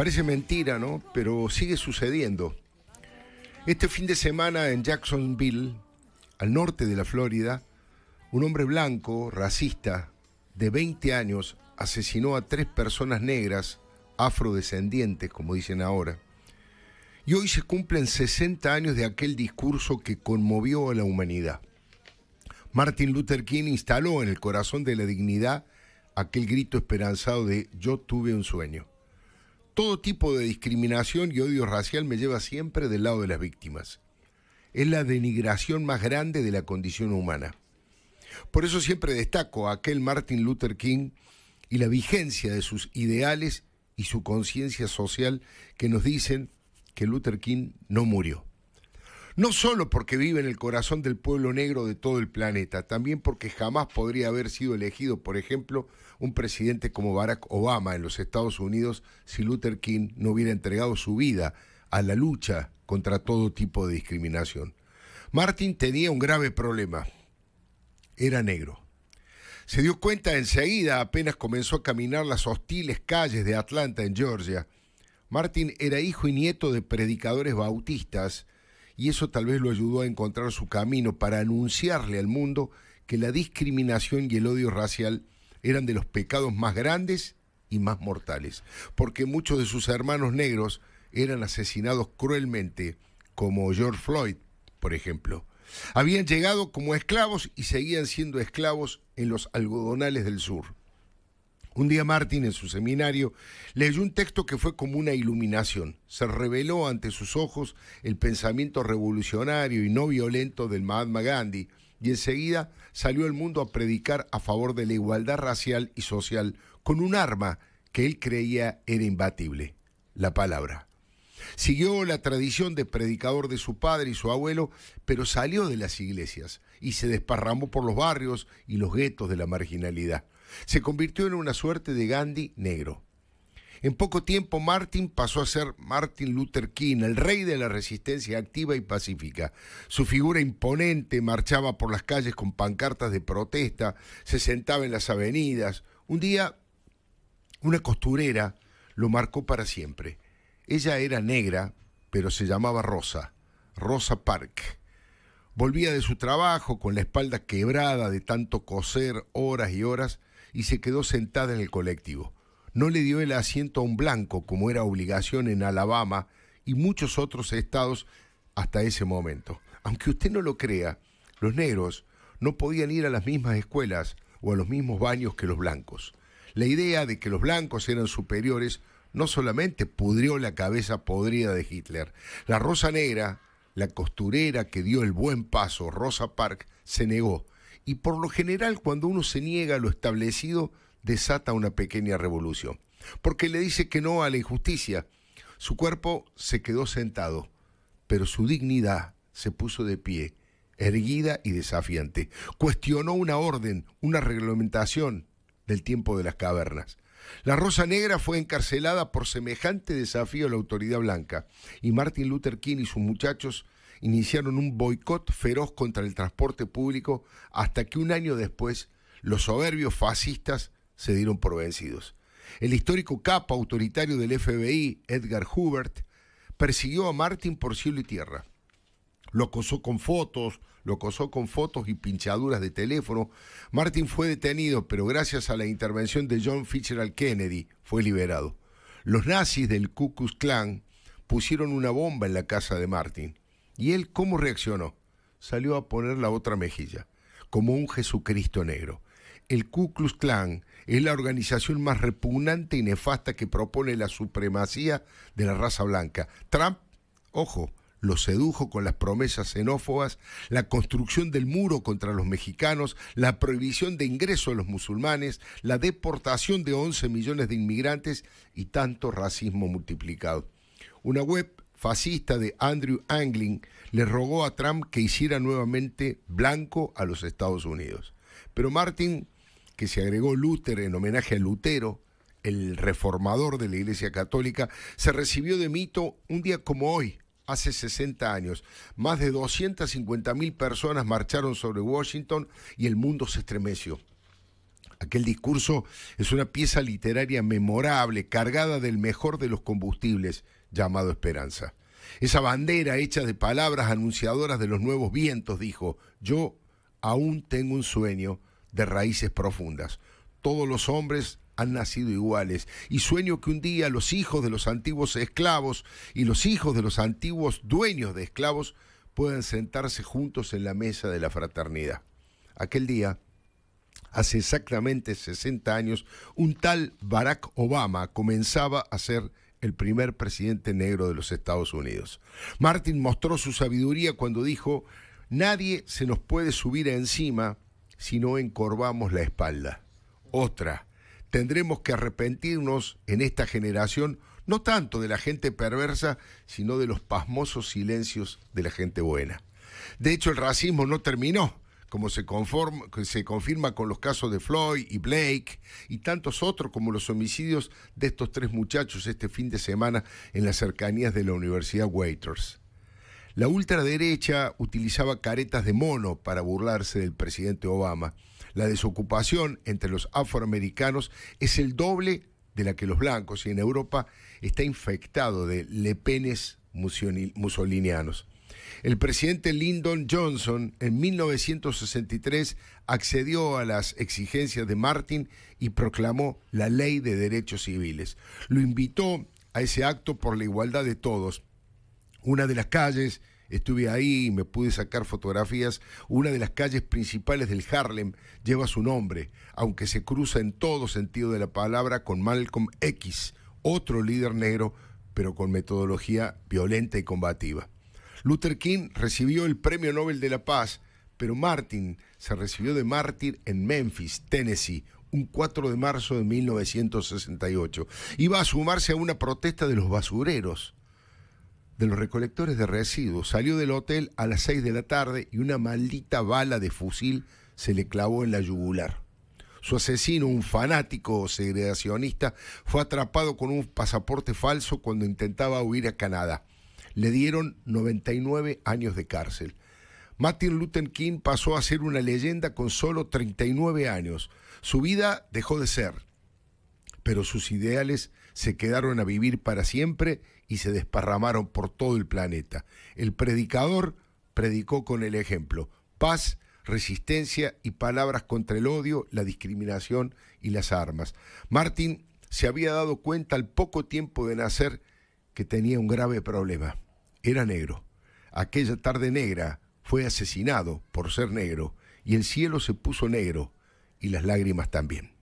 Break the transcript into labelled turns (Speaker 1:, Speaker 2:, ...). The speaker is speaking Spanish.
Speaker 1: Parece mentira, ¿no? Pero sigue sucediendo. Este fin de semana en Jacksonville, al norte de la Florida, un hombre blanco, racista, de 20 años, asesinó a tres personas negras, afrodescendientes, como dicen ahora. Y hoy se cumplen 60 años de aquel discurso que conmovió a la humanidad. Martin Luther King instaló en el corazón de la dignidad aquel grito esperanzado de yo tuve un sueño todo tipo de discriminación y odio racial me lleva siempre del lado de las víctimas. Es la denigración más grande de la condición humana. Por eso siempre destaco a aquel Martin Luther King y la vigencia de sus ideales y su conciencia social que nos dicen que Luther King no murió no solo porque vive en el corazón del pueblo negro de todo el planeta, también porque jamás podría haber sido elegido, por ejemplo, un presidente como Barack Obama en los Estados Unidos si Luther King no hubiera entregado su vida a la lucha contra todo tipo de discriminación. Martin tenía un grave problema. Era negro. Se dio cuenta enseguida apenas comenzó a caminar las hostiles calles de Atlanta, en Georgia. Martin era hijo y nieto de predicadores bautistas, y eso tal vez lo ayudó a encontrar su camino para anunciarle al mundo que la discriminación y el odio racial eran de los pecados más grandes y más mortales, porque muchos de sus hermanos negros eran asesinados cruelmente, como George Floyd, por ejemplo. Habían llegado como esclavos y seguían siendo esclavos en los algodonales del sur. Un día Martín en su seminario leyó un texto que fue como una iluminación. Se reveló ante sus ojos el pensamiento revolucionario y no violento del Mahatma Gandhi y enseguida salió al mundo a predicar a favor de la igualdad racial y social con un arma que él creía era imbatible, la palabra. Siguió la tradición de predicador de su padre y su abuelo, pero salió de las iglesias y se desparramó por los barrios y los guetos de la marginalidad. Se convirtió en una suerte de Gandhi negro. En poco tiempo Martin pasó a ser Martin Luther King, el rey de la resistencia activa y pacífica. Su figura imponente marchaba por las calles con pancartas de protesta, se sentaba en las avenidas. Un día, una costurera lo marcó para siempre. Ella era negra, pero se llamaba Rosa, Rosa Park. Volvía de su trabajo con la espalda quebrada de tanto coser horas y horas y se quedó sentada en el colectivo. No le dio el asiento a un blanco, como era obligación en Alabama y muchos otros estados hasta ese momento. Aunque usted no lo crea, los negros no podían ir a las mismas escuelas o a los mismos baños que los blancos. La idea de que los blancos eran superiores no solamente pudrió la cabeza podrida de Hitler, la Rosa Negra, la costurera que dio el buen paso, Rosa Park, se negó y por lo general cuando uno se niega a lo establecido desata una pequeña revolución, porque le dice que no a la injusticia. Su cuerpo se quedó sentado, pero su dignidad se puso de pie, erguida y desafiante. Cuestionó una orden, una reglamentación del tiempo de las cavernas. La Rosa Negra fue encarcelada por semejante desafío a la autoridad blanca y Martin Luther King y sus muchachos iniciaron un boicot feroz contra el transporte público hasta que un año después los soberbios fascistas se dieron por vencidos. El histórico capa autoritario del FBI, Edgar Hubert, persiguió a Martin por cielo y tierra. Lo acosó con fotos, lo acosó con fotos y pinchaduras de teléfono. Martin fue detenido, pero gracias a la intervención de John Fitzgerald Kennedy fue liberado. Los nazis del Ku Klux Klan pusieron una bomba en la casa de Martin. ¿Y él cómo reaccionó? Salió a poner la otra mejilla, como un Jesucristo negro. El Ku Klux Klan es la organización más repugnante y nefasta que propone la supremacía de la raza blanca. Trump, ojo, lo sedujo con las promesas xenófobas, la construcción del muro contra los mexicanos, la prohibición de ingreso a los musulmanes, la deportación de 11 millones de inmigrantes y tanto racismo multiplicado. Una web fascista de Andrew Anglin le rogó a Trump que hiciera nuevamente blanco a los Estados Unidos. Pero Martin, que se agregó Luther en homenaje a Lutero, el reformador de la Iglesia Católica, se recibió de mito un día como hoy, hace 60 años. Más de 250.000 personas marcharon sobre Washington y el mundo se estremeció. Aquel discurso es una pieza literaria memorable, cargada del mejor de los combustibles, llamado esperanza. Esa bandera hecha de palabras anunciadoras de los nuevos vientos dijo, yo aún tengo un sueño de raíces profundas. Todos los hombres han nacido iguales y sueño que un día los hijos de los antiguos esclavos y los hijos de los antiguos dueños de esclavos puedan sentarse juntos en la mesa de la fraternidad. Aquel día, hace exactamente 60 años, un tal Barack Obama comenzaba a ser el primer presidente negro de los Estados Unidos. Martin mostró su sabiduría cuando dijo, nadie se nos puede subir encima si no encorvamos la espalda. Otra, tendremos que arrepentirnos en esta generación no tanto de la gente perversa, sino de los pasmosos silencios de la gente buena. De hecho, el racismo no terminó como se, se confirma con los casos de Floyd y Blake y tantos otros como los homicidios de estos tres muchachos este fin de semana en las cercanías de la Universidad Waiters. La ultraderecha utilizaba caretas de mono para burlarse del presidente Obama. La desocupación entre los afroamericanos es el doble de la que los blancos y en Europa está infectado de lepenes musolinianos. El presidente Lyndon Johnson en 1963 accedió a las exigencias de Martin y proclamó la Ley de Derechos Civiles. Lo invitó a ese acto por la igualdad de todos. Una de las calles, estuve ahí y me pude sacar fotografías, una de las calles principales del Harlem lleva su nombre, aunque se cruza en todo sentido de la palabra con Malcolm X, otro líder negro, pero con metodología violenta y combativa. Luther King recibió el Premio Nobel de la Paz, pero Martin se recibió de mártir en Memphis, Tennessee, un 4 de marzo de 1968. Iba a sumarse a una protesta de los basureros, de los recolectores de residuos. Salió del hotel a las 6 de la tarde y una maldita bala de fusil se le clavó en la yugular. Su asesino, un fanático segregacionista, fue atrapado con un pasaporte falso cuando intentaba huir a Canadá le dieron 99 años de cárcel. Martin Luther King pasó a ser una leyenda con solo 39 años. Su vida dejó de ser, pero sus ideales se quedaron a vivir para siempre y se desparramaron por todo el planeta. El predicador predicó con el ejemplo, paz, resistencia y palabras contra el odio, la discriminación y las armas. Martin se había dado cuenta al poco tiempo de nacer que tenía un grave problema. Era negro. Aquella tarde negra fue asesinado por ser negro y el cielo se puso negro y las lágrimas también.